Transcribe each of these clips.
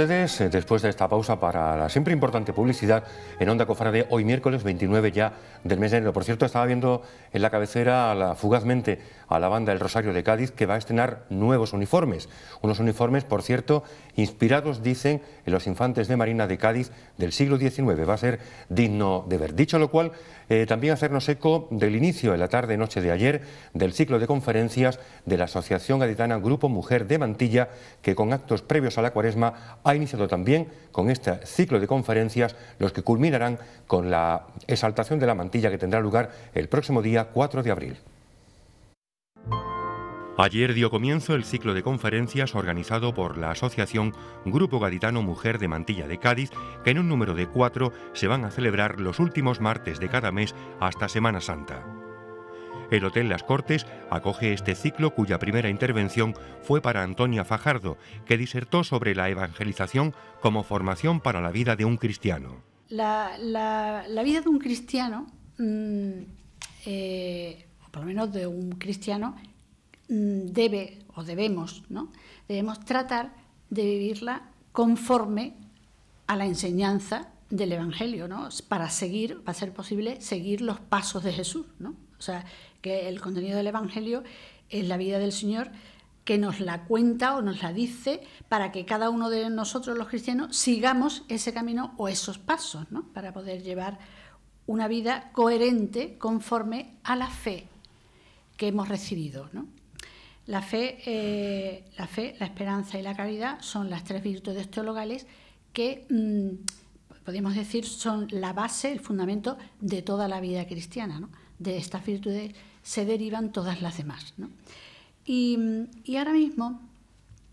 ustedes eh, después de esta pausa para la siempre importante publicidad en Onda Cofrade, hoy miércoles 29 ya del mes de enero. Por cierto, estaba viendo en la cabecera la, fugazmente a la banda El Rosario de Cádiz que va a estrenar nuevos uniformes. Unos uniformes, por cierto, inspirados, dicen, en los infantes de Marina de Cádiz del siglo XIX. Va a ser digno de ver. Dicho lo cual, eh, también hacernos eco del inicio en la tarde-noche de ayer del ciclo de conferencias de la Asociación Gaditana Grupo Mujer de Mantilla, que con actos previos a la cuaresma ha iniciado también con este ciclo de conferencias, los que culminarán con la exaltación de la mantilla que tendrá lugar el próximo día 4 de abril. Ayer dio comienzo el ciclo de conferencias organizado por la Asociación Grupo Gaditano Mujer de Mantilla de Cádiz, que en un número de cuatro se van a celebrar los últimos martes de cada mes hasta Semana Santa. El Hotel Las Cortes acoge este ciclo cuya primera intervención fue para Antonia Fajardo, que disertó sobre la evangelización como formación para la vida de un cristiano. La, vida de un cristiano, mm, eh, o por lo menos de un cristiano, mm, debe o debemos, ¿no? Debemos tratar de vivirla conforme a la enseñanza del Evangelio, ¿no? Para seguir, para ser posible, seguir los pasos de Jesús, O sea, que el contenido del Evangelio es la vida del Señor que nos la cuenta o nos la dice para que cada uno de nosotros los cristianos sigamos ese camino o esos pasos, Para poder llevar una vida coherente conforme a la fe que hemos recibido, La fe, eh, la fe, la esperanza y la caridad son las tres virtudes teologales que, mm, podemos decir, son la base, el fundamento de toda la vida cristiana, de estas virtudes se derivan todas las demás. Y, ahora mismo,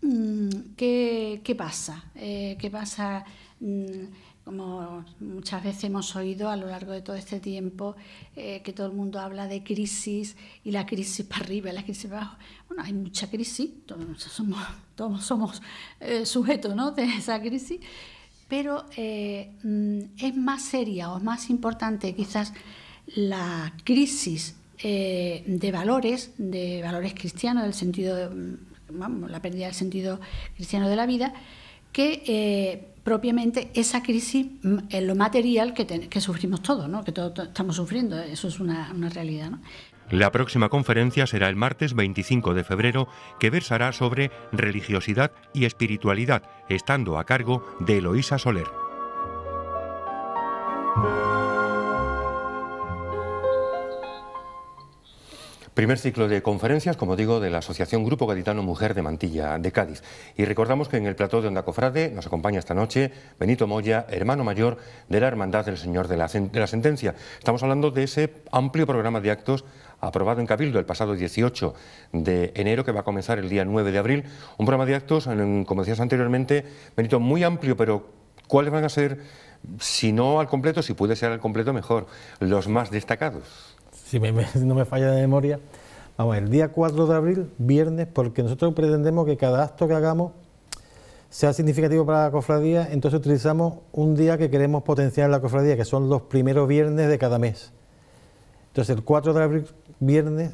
mm, ¿qué, pasa? Eh, ¿Qué pasa? Mm, como muchas veces hemos oído a lo largo de todo este tiempo, eh, que todo el mundo habla de crisis y la crisis para arriba, y la crisis para abajo. Bueno, hay mucha crisis, todos somos, todos somos eh, sujetos de esa crisis, pero mm, es más seria o más importante quizás la crisis eh, de valores, de valores cristianos, del sentido, vamos, la pérdida del sentido cristiano de la vida, que eh, propiamente esa crisis mm, en lo material que, sufrimos todos, que todos estamos sufriendo, eso es una, realidad. La próxima conferencia será el martes 25 de febrero, que versará sobre religiosidad y espiritualidad, estando a cargo de Eloísa Soler. Primer ciclo de conferencias, como digo, de la Asociación Grupo Gaditano Mujer de Mantilla, de Cádiz. Y recordamos que en el plató de Onda Cofrade nos acompaña esta noche Benito Moya, hermano mayor de la Hermandad del Señor de la, de la Sentencia. Estamos hablando de ese amplio programa de actos aprobado en Cabildo el pasado 18 de enero, que va a comenzar el día 9 de abril. Un programa de actos, como decías anteriormente, Benito, muy amplio, pero ¿cuáles van a ser, si no al completo, si puede ser al completo, mejor, los más destacados? si no me falla de memoria, vamos, el día 4 de abril, viernes, porque nosotros pretendemos que cada acto que hagamos sea significativo para la cofradía, entonces utilizamos un día que queremos potenciar la cofradía, que son los primeros viernes de cada mes. Entonces el 4 de abril, viernes,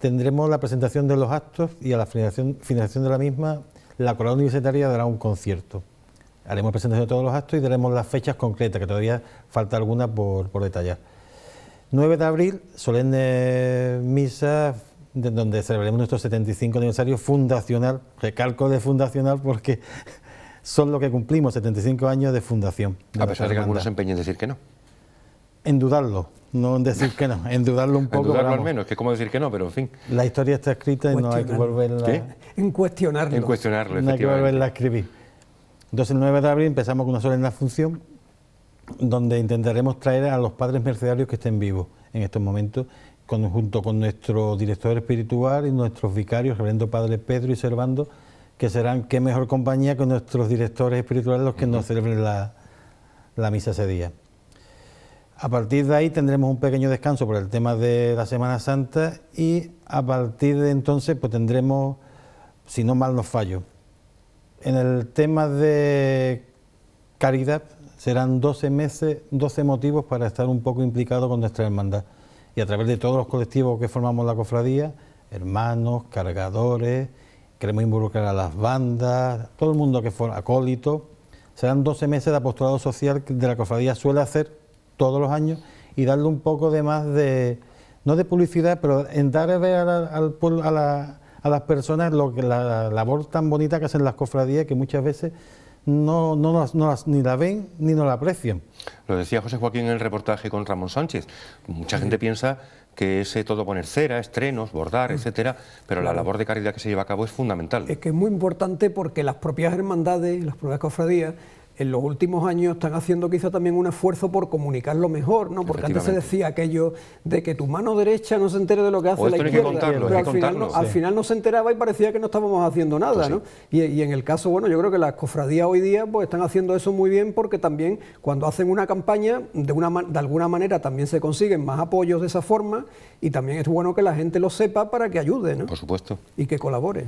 tendremos la presentación de los actos y a la finalización, de la misma, la corona universitaria dará un concierto. Haremos presentación de todos los actos y daremos las fechas concretas, que todavía falta alguna por detallar. 9 de abril, solemne misa donde celebraremos nuestro 75 aniversario fundacional, recalco de fundacional porque son lo que cumplimos, 75 años de fundación. a pesar de que algunos se empeñen en decir que no. En dudarlo, no en decir que no, en dudarlo un poco. en dudarlo al menos, que es como decir que no, pero en fin. La historia está escrita y no hay que volverla... En cuestionarlo. En cuestionarlo, No hay que volverla a escribir. Entonces el 9 de abril empezamos con una solemne función donde intentaremos traer a los padres mercedarios que estén vivos en estos momentos, con, junto con nuestro director espiritual y nuestros vicarios, reverendo Padre Pedro y Servando, que serán qué mejor compañía con nuestros directores espirituales los que nos celebren la, la misa ese día. A partir de ahí tendremos un pequeño descanso por el tema de la Semana Santa y a partir de entonces pues tendremos, si no mal nos fallo, en el tema de caridad serán 12 meses, 12 motivos para estar un poco implicado con nuestra hermandad. Y a través de todos los colectivos que formamos la cofradía, hermanos, cargadores, queremos involucrar a las bandas, todo el mundo que fuera acólito, serán 12 meses de apostolado social que de la cofradía suele hacer todos los años y darle un poco de más de, no de publicidad, pero en dar a ver al a, las personas lo que, la labor tan bonita que hacen las cofradías que muchas veces no, ni la ven ni no la aprecian. Lo decía José Joaquín en el reportaje con Ramón Sánchez. Mucha gente piensa que ese todo poner cera, estrenos, bordar, mm. etcétera, pero la labor de caridad que se lleva a cabo es fundamental. Es que es muy importante porque las propias hermandades, las propias cofradías, en los últimos años están haciendo quizá también un esfuerzo por comunicarlo mejor, ¿no? Porque antes se decía aquello de que tu mano derecha no se entere de lo que hace la izquierda, pero al final, no, se enteraba y parecía que no estábamos haciendo nada, pues Y, en el caso, bueno, yo creo que las cofradías hoy día pues están haciendo eso muy bien porque también cuando hacen una campaña, de, una, de alguna manera también se consiguen más apoyos de esa forma y también es bueno que la gente lo sepa para que ayude, ¿no? Por supuesto. Y que colabore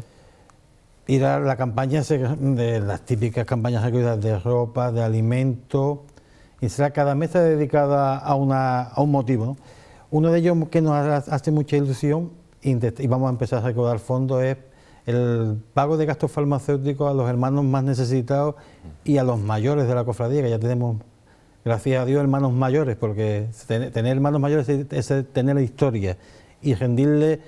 ir a la campaña de las típicas campañas de ropa, de alimento, y será cada mes dedicada a, una, a un motivo. Uno de ellos que nos hace mucha ilusión, y vamos a empezar a recordar fondo es el pago de gastos farmacéuticos a los hermanos más necesitados y a los mayores de la cofradía, que ya tenemos, gracias a Dios, hermanos mayores, porque tener hermanos mayores es tener la historia y rendirle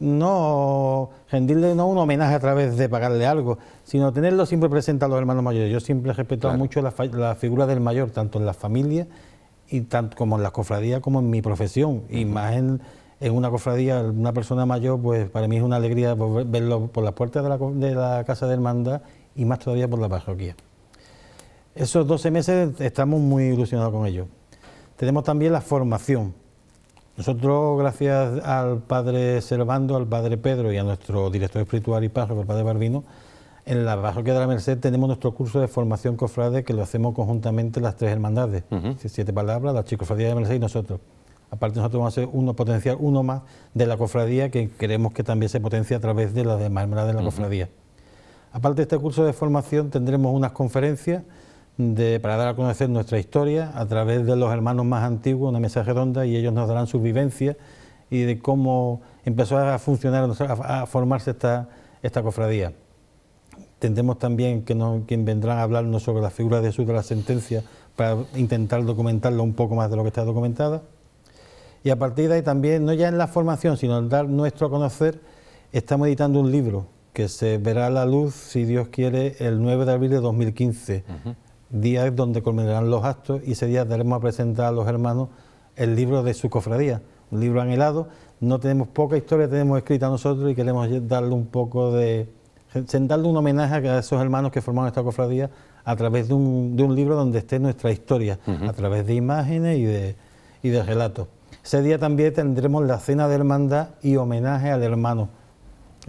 no rendirle no un homenaje a través de pagarle algo, sino tenerlo siempre presente a los hermanos mayores. Yo siempre he respetado mucho la, figura del mayor, tanto en la familia y tanto como en las cofradías como en mi profesión. Y más en, una cofradía, una persona mayor, pues para mí es una alegría verlo por las puertas de la, de la casa de hermandad y más todavía por la parroquia. Esos 12 meses estamos muy ilusionados con ello. Tenemos también la formación nosotros, gracias al padre Servando, al padre Pedro y a nuestro director espiritual y párroco, el padre Barbino, en la parroquia de la Merced tenemos nuestro curso de formación cofrade que lo hacemos conjuntamente las tres hermandades, siete palabras, la chicofradía de la Merced y nosotros. Aparte nosotros vamos a hacer uno, potenciar uno más de la cofradía que queremos que también se potencie a través de las demás hermandades de la cofradía. Aparte de este curso de formación tendremos unas conferencias para dar a conocer nuestra historia a través de los hermanos más antiguos, una mesa redonda, y ellos nos darán sus vivencia y de cómo empezó a funcionar, a, formarse esta, esta cofradía. Tendremos también que no, quien vendrán a hablarnos sobre la figura de Jesús de la sentencia para intentar documentarlo un poco más de lo que está documentada. Y a partir de ahí también, no ya en la formación, sino en dar nuestro conocer, estamos editando un libro que se verá a la luz, si Dios quiere, el 9 de abril de 2015 día donde culminarán los actos y ese día daremos a presentar a los hermanos el libro de su cofradía, un libro anhelado. No tenemos poca historia, tenemos escrita nosotros y queremos darle un poco de. ...sentarle un homenaje a esos hermanos que formaron esta cofradía a través de un, libro donde esté nuestra historia, a través de imágenes y de, y de relatos. Ese día también tendremos la cena de hermandad y homenaje al hermano.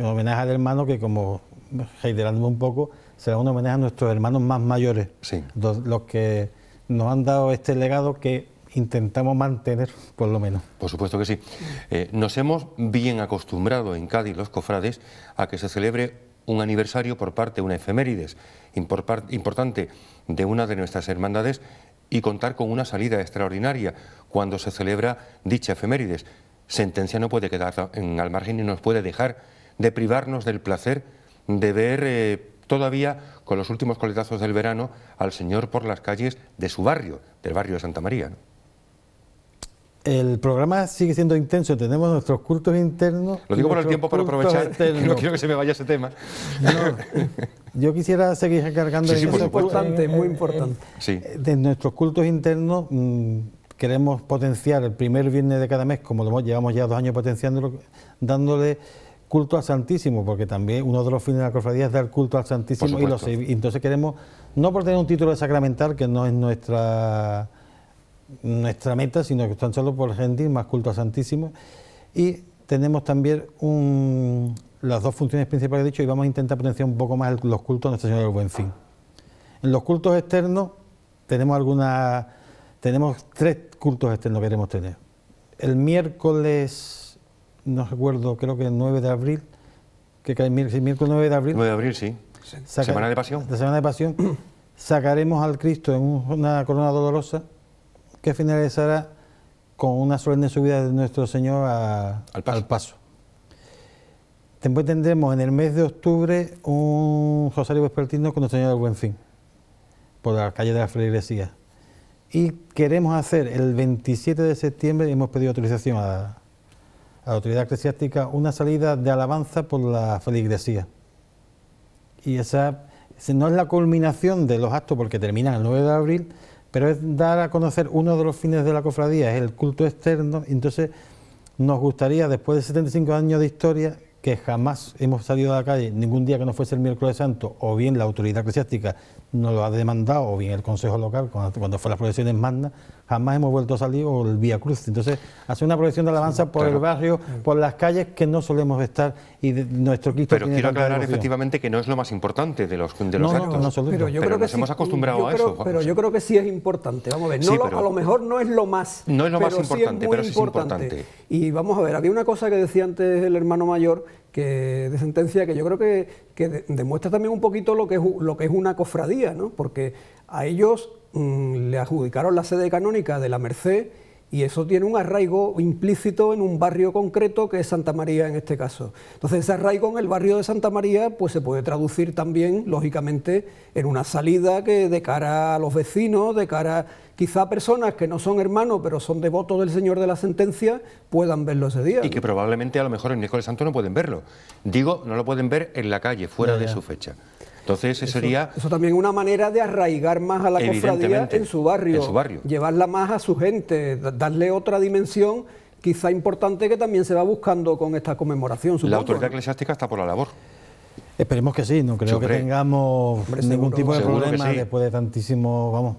homenaje al hermano que, como pues, reiterando un poco, será un homenaje a nuestros hermanos más mayores, los que nos han dado este legado que intentamos mantener, por lo menos. Por supuesto que sí. Eh, nos hemos bien acostumbrado en Cádiz, los cofrades, a que se celebre un aniversario por parte de una efemérides importante de una de nuestras hermandades y contar con una salida extraordinaria cuando se celebra dicha efemérides. Sentencia no puede quedar en, al margen y nos puede dejar de privarnos del placer de ver eh, todavía con los últimos coletazos del verano al Señor por las calles de su barrio, del barrio de Santa María. El programa sigue siendo intenso, tenemos nuestros cultos internos. Lo digo por el tiempo para aprovechar, no quiero que se me vaya ese tema. yo quisiera seguir cargando sí, sí, es importante, muy importante. Eh, de nuestros cultos internos mm, queremos potenciar el primer viernes de cada mes, como lo llevamos ya dos años potenciándolo, dándole culto al Santísimo, porque también uno de los fines de la cofradía es dar culto al Santísimo y, los, entonces queremos, no por tener un título de sacramental, que no es nuestra nuestra meta, sino que están solo por gentil, más culto al Santísimo, y tenemos también un, las dos funciones principales, dicho, y vamos a intentar potenciar un poco más los cultos a Nuestra Señora del Buen Fin. En los cultos externos tenemos alguna, tenemos tres cultos externos que queremos tener. El miércoles no recuerdo, creo que el 9 de abril, que cae miércoles, 9 de abril. 9 de abril, sí. semana de Pasión. La Semana de Pasión. Sacaremos al Cristo en una corona dolorosa que finalizará con una solemne subida de nuestro Señor al, paso. Después tendremos en el mes de octubre un Rosario Vespertino con nuestro Señor del Buen Fin, por la calle de la freguesía Y queremos hacer el 27 de septiembre, y hemos pedido autorización a, a la autoridad eclesiástica una salida de alabanza por la feligresía. Y esa no es la culminación de los actos porque terminan el 9 de abril, pero es dar a conocer uno de los fines de la cofradía, es el culto externo. Entonces, nos gustaría, después de 75 años de historia, que jamás hemos salido a la calle ningún día que no fuese el miércoles santo, o bien la autoridad eclesiástica no lo ha demandado, o bien el Consejo Local, cuando, fue fue las proyecciones manda, jamás hemos vuelto a salir, o el Vía Cruz. Entonces, hace una proyección de alabanza por el barrio, por las calles que no solemos estar, y nuestro Cristo Pero quiero aclarar efectivamente que no es lo más importante de los, de los actos. No, pero pero nos hemos acostumbrado a eso. Pero yo creo que sí es importante, vamos a ver, no a lo mejor no es lo más... No es lo más importante, pero sí es, importante. es importante. Y vamos a ver, había una cosa que decía antes el hermano mayor, que, de sentencia que yo creo que, demuestra también un poquito lo que es, lo que es una cofradía, ¿no? porque a ellos mm, le adjudicaron la sede canónica de la Merced y eso tiene un arraigo implícito en un barrio concreto que es Santa María en este caso. Entonces ese arraigo en el barrio de Santa María pues se puede traducir también lógicamente en una salida que de cara a los vecinos, de cara quizá a personas que no son hermanos pero son devotos del Señor de la Sentencia puedan verlo ese día. Y que probablemente a lo mejor en Nicolás Santo no pueden verlo. Digo, no lo pueden ver en la calle, fuera de su fecha. Entonces, eso, sería... Eso también una manera de arraigar más a la cofradía en su, barrio, su barrio, llevarla más a su gente, darle otra dimensión quizá importante que también se va buscando con esta conmemoración. la autoridad eclesiástica está por la labor. Esperemos que sí, no creo que tengamos ningún tipo de problema después de tantísimo, vamos,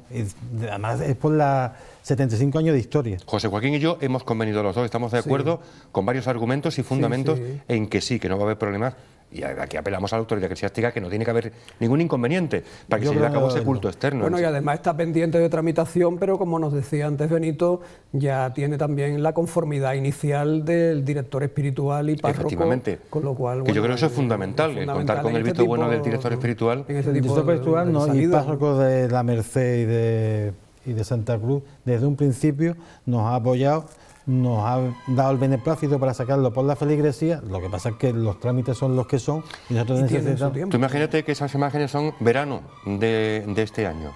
además es por la 75 años de historia. José Joaquín y yo hemos convenido los dos, estamos de acuerdo con varios argumentos y fundamentos en que sí, que no va a haber problemas y aquí apelamos a la autoridad eclesiástica que no tiene que haber ningún inconveniente para que se lleve a cabo ese culto externo. Bueno, y además está pendiente de tramitación, pero como nos decía antes Benito, ya tiene también la conformidad inicial del director espiritual y párroco. Efectivamente. Con lo cual, que yo creo que eso es fundamental, eh, contar con el este visto bueno del director espiritual. el este director espiritual y párroco de la Merced y y de Santa Cruz, desde un principio nos ha apoyado nos ha dado el beneplácito para sacarlo por la feligresía, lo que pasa es que los trámites son los que son y nosotros necesitamos... Tú imagínate que esas imágenes son verano de, este año.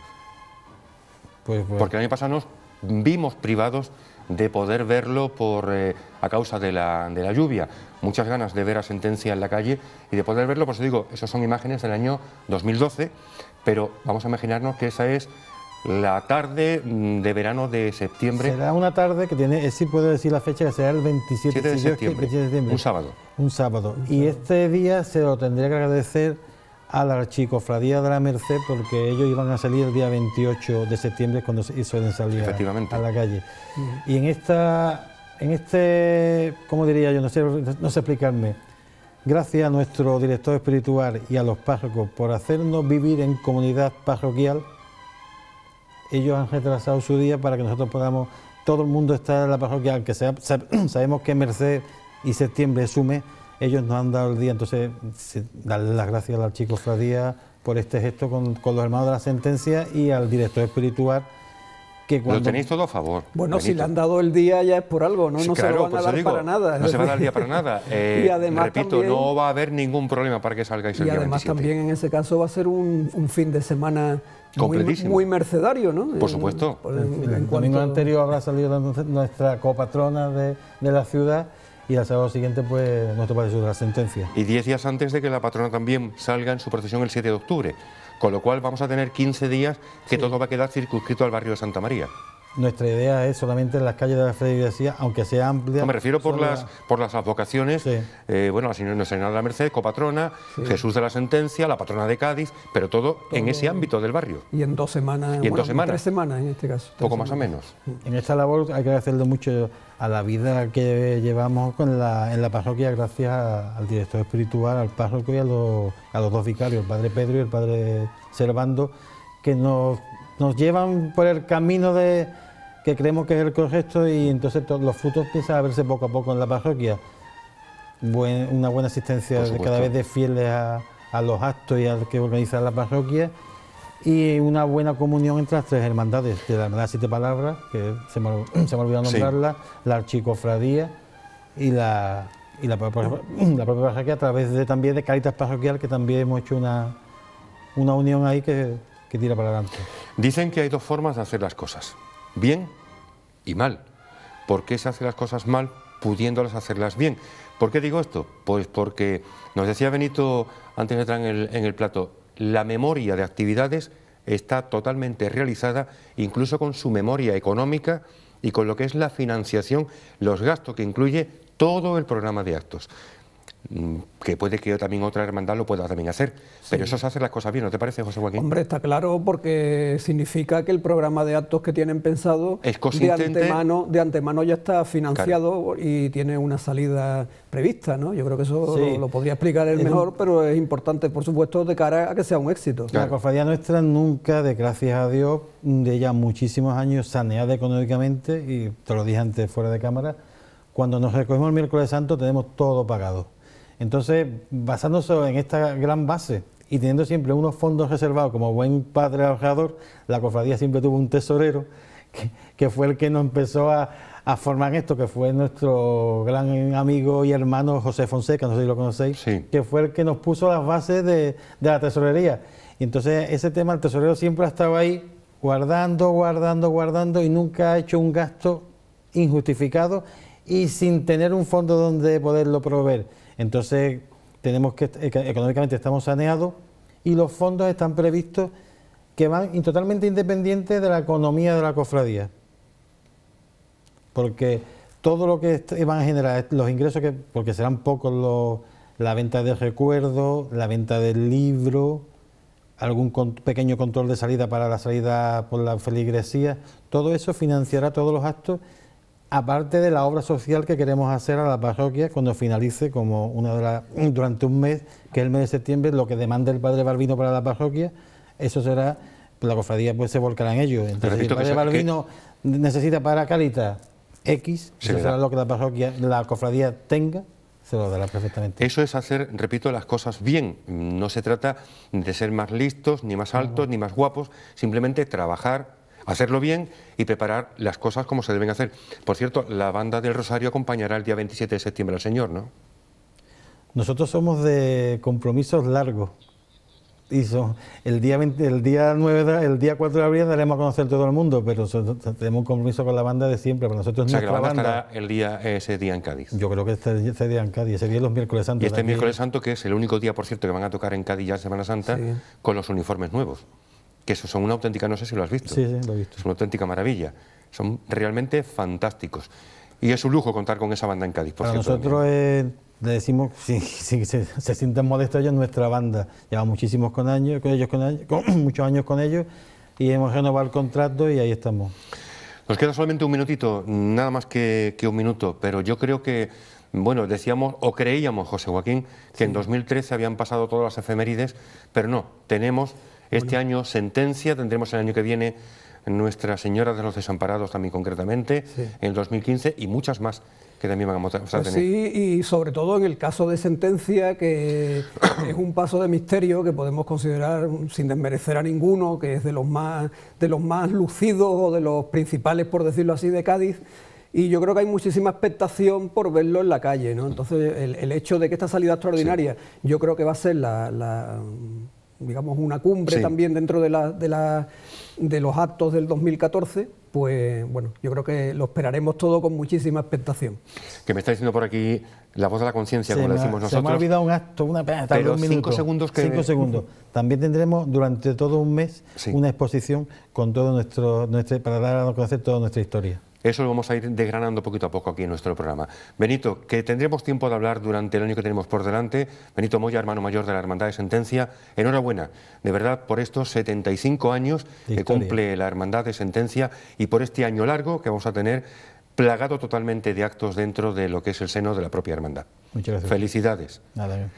Pues, pues. Porque el año pasado nos vimos privados de poder verlo por, eh, a causa de la, de la, lluvia. Muchas ganas de ver a Sentencia en la calle y de poder verlo, por eso digo, esas son imágenes del año 2012, pero vamos a imaginarnos que esa es la tarde mm, de verano de septiembre. Será una tarde que tiene, eh, sí puedo decir la fecha, que será el 27 de, septiembre, Un sábado. Un sábado. y este día se lo tendría que agradecer a la Archicofradía de la Merced porque ellos iban a salir el día 28 de septiembre cuando suelen salir a, la calle. Y en esta, en este, ¿cómo diría yo? No sé, no sé explicarme. Gracias a nuestro director espiritual y a los párrocos por hacernos vivir en comunidad parroquial ellos han retrasado su día para que nosotros podamos, todo el mundo está en la parroquia, aunque sea, sabemos que Merced y septiembre sume ellos nos han dado el día, entonces darle las gracias a la archicofradía por este gesto con, los hermanos de la sentencia y al director espiritual. Que cuando... Lo tenéis todo a favor. Bueno, si le han dado el día ya es por algo, ¿no? no se a pues dar para nada. No se va a dar el día para nada. y eh, además repito, no va a haber ningún problema para que salgáis el y día Y además también en ese caso va a ser un fin de semana Completísimo. Muy, mercedario, ¿no? Por supuesto. el domingo anterior habrá salido nuestra copatrona de, de la ciudad y el sábado siguiente, pues, nuestro padre la sentencia. Y 10 días antes de que la patrona también salga en su procesión el 7 de octubre. Con lo cual vamos a tener 15 días que todo va a quedar circunscrito al barrio de Santa María. Nuestra idea es solamente en las calles de la la aunque sea amplia. me refiero por las, por las advocaciones, eh, bueno, la señora, de la Merced, copatrona, Jesús de la Sentencia, la patrona de Cádiz, pero todo, en ese ámbito del barrio. Y en dos semanas, en tres semanas en este caso. Poco más o menos. En esta labor hay que agradecerlo mucho a la vida que llevamos en la parroquia gracias al director espiritual, al párroco y a los, a los dos vicarios, el padre Pedro y el padre Servando, que nos, nos llevan por el camino de que creemos que es el correcto y entonces los frutos empiezan a verse poco a poco en la parroquia. una buena asistencia cada vez de fieles a, los actos y al que organiza la parroquia y una buena comunión entre las tres hermandades, de la Siete Palabras, que se me, se me olvidó nombrarla, la Archicofradía y la, propia, parroquia a través de, también de Caritas Parroquial, que también hemos hecho una, unión ahí que tira para adelante. Dicen que hay dos formas de hacer las cosas bien y mal. ¿Por qué se hacen las cosas mal pudiéndolas hacerlas bien? ¿Por qué digo esto? Pues porque nos decía Benito antes de entrar en el, en el plato, la memoria de actividades está totalmente realizada, incluso con su memoria económica y con lo que es la financiación, los gastos que incluye todo el programa de actos que puede que yo también otra hermandad lo pueda también hacer. Pero eso se hace las cosas bien, ¿no te parece, José Joaquín? Hombre, está claro porque significa que el programa de actos que tienen pensado de antemano, de antemano ya está financiado y tiene una salida prevista, ¿no? Yo creo que eso lo, podría explicar él mejor, pero es importante, por supuesto, de cara a que sea un éxito. La cofradía nuestra nunca, de gracias a Dios, de ya muchísimos años saneada económicamente, y te lo dije antes fuera de cámara, cuando nos recogemos el miércoles santo tenemos todo pagado entonces, basándose en esta gran base y teniendo siempre unos fondos reservados como buen padre trabajador, la cofradía siempre tuvo un tesorero que, fue el que nos empezó a, formar esto, que fue nuestro gran amigo y hermano José Fonseca, no sé si lo conocéis, que fue el que nos puso las bases de, de la tesorería. Y entonces ese tema, el tesorero siempre ha estado ahí guardando, guardando, guardando y nunca ha hecho un gasto injustificado y sin tener un fondo donde poderlo proveer. Entonces, tenemos eh, que, económicamente estamos saneados y los fondos están previstos que van totalmente independientes de la economía de la cofradía. Porque todo lo que eh, van a generar, los ingresos, porque serán pocos la venta de recuerdos, la venta del libro, algún pequeño control de salida para la salida por la feligresía, todo eso financiará todos los actos aparte de la obra social que queremos hacer a la parroquia cuando finalice, como una de durante un mes, que es el mes de septiembre, lo que demanda el padre Barbino para la parroquia, eso será, la cofradía pues se volcará en ello. Entonces, si el padre Barbino necesita para Carita X, eso será lo que la parroquia, la cofradía tenga, se lo dará perfectamente. Eso es hacer, repito, las cosas bien. No se trata de ser más listos, ni más altos, ni más guapos, simplemente trabajar hacerlo bien y preparar las cosas como se deben hacer. Por cierto, la banda del Rosario acompañará el día 27 de septiembre al Señor, ¿no? Nosotros somos de compromisos largos. el, día 9 el día 4 de abril daremos a conocer todo el mundo, pero tenemos un compromiso con la banda de siempre. Para nosotros o la banda, estará el día, ese día en Cádiz. Yo creo que este, ese día en Cádiz, ese día es los miércoles santos. Y este miércoles santo, que es el único día, por cierto, que van a tocar en Cádiz ya en Semana Santa, con los uniformes nuevos que son una auténtica, no sé si lo has visto. Sí, sí, lo visto. Es una auténtica maravilla. Son realmente fantásticos. Y es un lujo contar con esa banda en Cádiz, Nosotros le decimos, si, se, sienten modestos ellos, nuestra banda. Lleva muchísimos con años, con ellos, con, muchos años con ellos y hemos renovado el contrato y ahí estamos. Nos queda solamente un minutito, nada más que, un minuto, pero yo creo que bueno, decíamos o creíamos, José Joaquín, que en 2013 habían pasado todas las efemérides, pero no, tenemos este año sentencia, tendremos el año que viene Nuestra Señora de los Desamparados también concretamente, en 2015 y muchas más que también vamos a pues tener. Sí, y sobre todo en el caso de sentencia, que es un paso de misterio que podemos considerar, sin desmerecer a ninguno, que es de los más, de los más lucidos o de los principales, por decirlo así, de Cádiz. Y yo creo que hay muchísima expectación por verlo en la calle, ¿no? Entonces, el, hecho de que esta salida extraordinaria, yo creo que va a ser la digamos, una cumbre también dentro de, la, de, la, de los actos del 2014, pues bueno, yo creo que lo esperaremos todo con muchísima expectación. Que me está diciendo por aquí la voz de la conciencia, como decimos nosotros. Se me ha olvidado un acto, una cinco segundos que... Cinco segundos. También tendremos durante todo un mes una exposición con todo nuestro, nuestro, para dar a conocer toda nuestra historia. Eso lo vamos a ir desgranando poquito a poco aquí en nuestro programa. Benito, que tendremos tiempo de hablar durante el año que tenemos por delante. Benito Moya, hermano mayor de la Hermandad de Sentencia, enhorabuena, de verdad, por estos 75 años que cumple la Hermandad de Sentencia y por este año largo que vamos a tener plagado totalmente de actos dentro de lo que es el seno de la propia hermandad. Muchas gracias. Felicidades. Nada,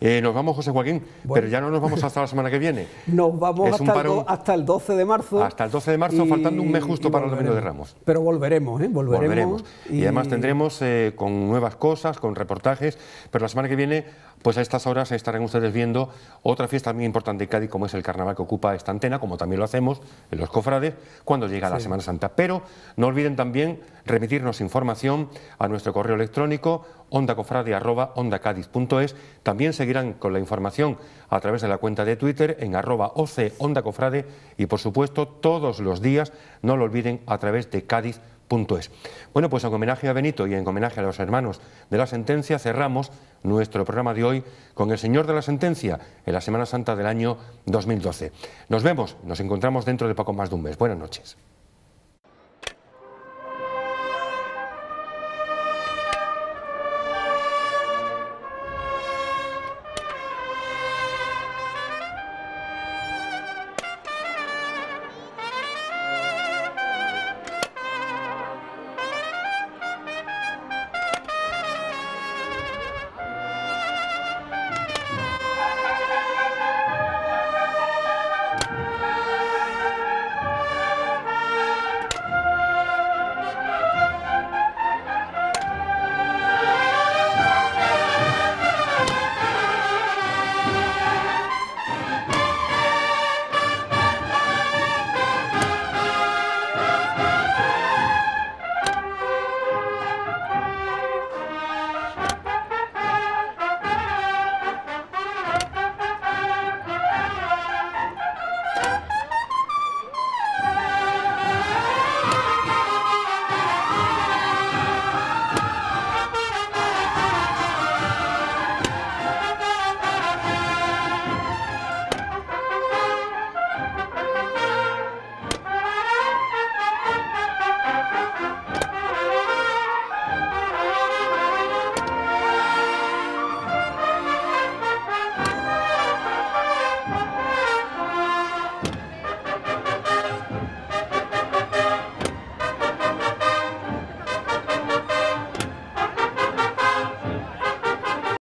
eh, nos vamos, José Joaquín, pero ya no nos vamos hasta la semana que viene. Nos vamos hasta, el 12 de marzo. Hasta el 12 de marzo, faltando un mes justo para el Domingo de Ramos. Pero volveremos, ¿eh? Volveremos. Y... además tendremos eh, con nuevas cosas, con reportajes, pero la semana que viene, pues a estas horas estarán ustedes viendo otra fiesta muy importante en Cádiz, como es el carnaval que ocupa esta antena, como también lo hacemos en los cofrades, cuando llega la Semana Santa. Pero no olviden también remitirnos información a nuestro correo electrónico, ondacofrade.es, También con la información a través de la cuenta de Twitter en arroba Cofrade y por supuesto todos los días, no lo olviden, a través de cádiz.es. Bueno, pues en homenaje a Benito y en homenaje a los hermanos de la sentencia cerramos nuestro programa de hoy con el Señor de la Sentencia en la Semana Santa del año 2012. Nos vemos, nos encontramos dentro de poco más de un mes. Buenas noches.